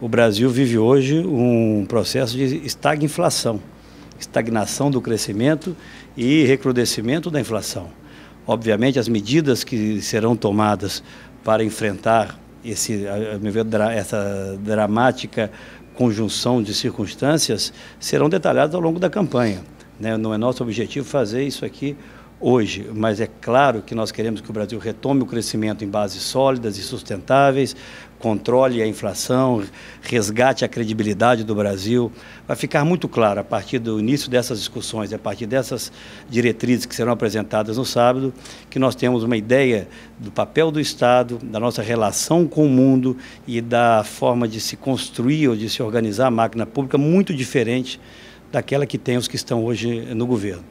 o Brasil vive hoje um processo de estagflação, estagnação do crescimento e recrudescimento da inflação. Obviamente, as medidas que serão tomadas para enfrentar esse, essa dramática conjunção de circunstâncias serão detalhadas ao longo da campanha. Né? Não é nosso objetivo fazer isso aqui hoje, mas é claro que nós queremos que o Brasil retome o crescimento em bases sólidas e sustentáveis, controle a inflação, resgate a credibilidade do Brasil. Vai ficar muito claro a partir do início dessas discussões, a partir dessas diretrizes que serão apresentadas no sábado, que nós temos uma ideia do papel do Estado, da nossa relação com o mundo e da forma de se construir ou de se organizar a máquina pública muito diferente daquela que tem os que estão hoje no governo.